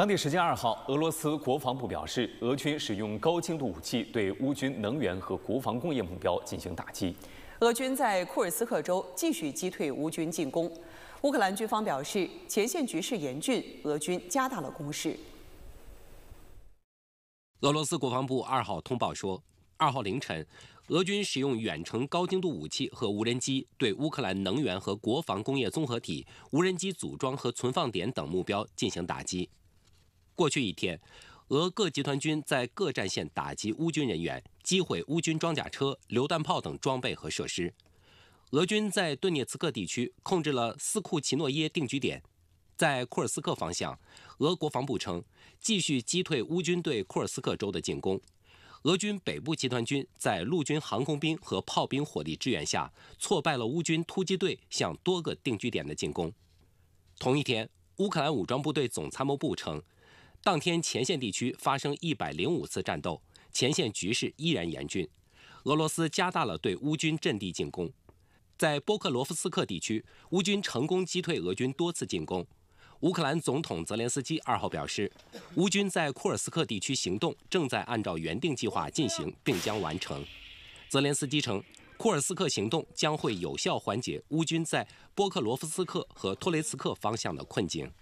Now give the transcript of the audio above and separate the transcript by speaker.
Speaker 1: 当地时间二号，俄罗斯国防部表示，俄军使用高精度武器对乌军能源和国防工业目标进行打击。
Speaker 2: 俄军在库尔斯克州继续击退乌军进攻。乌克兰军方表示，前线局势严峻，俄军加大了攻势。
Speaker 3: 俄罗斯国防部二号通报说，二号凌晨，俄军使用远程高精度武器和无人机对乌克兰能源和国防工业综合体、无人机组装和存放点等目标进行打击。过去一天，俄各集团军在各战线打击乌军人员，击毁乌军装甲车、榴弹炮等装备和设施。俄军在顿涅茨克地区控制了斯库奇诺耶定居点，在库尔斯克方向，俄国防部称继续击退乌军对库尔斯克州的进攻。俄军北部集团军在陆军航空兵和炮兵火力支援下，挫败了乌军突击队向多个定居点的进攻。同一天，乌克兰武装部队总参谋部称。当天，前线地区发生一百零五次战斗，前线局势依然严峻。俄罗斯加大了对乌军阵地进攻。在波克罗夫斯克地区，乌军成功击退俄军多次进攻。乌克兰总统泽连斯基二号表示，乌军在库尔斯克地区行动正在按照原定计划进行，并将完成。泽连斯基称，库尔斯克行动将会有效缓解乌军在波克罗夫斯克和托雷茨克方向的困境。